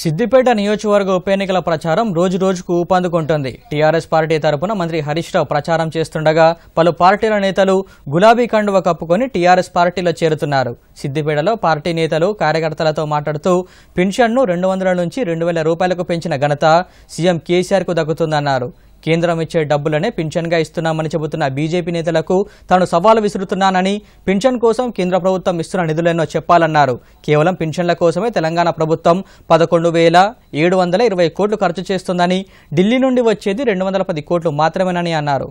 సిద్దిపేట నియోజకవర్గ ఉప ఎన్నికల ప్రచారం రోజు రోజుకు ఊపందుకుంటుంది టీఆర్ఎస్ పార్టీ తరపున మంత్రి హరీష్ రావు ప్రచారం చేస్తుండగా పలు పార్టీల నేతలు గులాబీ కండువ కప్పుకొని టీఆర్ఎస్ పార్టీలో చేరుతున్నారు సిద్దిపేటలో పార్టీ నేతలు కార్యకర్తలతో మాట్లాడుతూ పెన్షన్ను రెండు వందల నుంచి రెండు వేల రూపాయలకు పెంచిన ఘనత సీఎం కేసీఆర్కు దక్కుతుందన్నారు కేంద్రం ఇచ్చే డబ్బులనే గా ఇస్తున్నామని చెబుతున్న బీజేపీ నేతలకు తాను సవాలు విసురుతున్నానని పింఛన్ కోసం కేంద్ర ప్రభుత్వం ఇస్తున్న నిధులెన్నో చెప్పాలన్నారు కేవలం పింఛన్ల కోసమే తెలంగాణ ప్రభుత్వం పదకొండు వేల ఏడు వందల ఇరవై కోట్లు ఖర్చు చేస్తుందని ఢిల్లీ నుండి వచ్చేది రెండు వందల పది కోట్లు మాత్రమేనని అన్నారు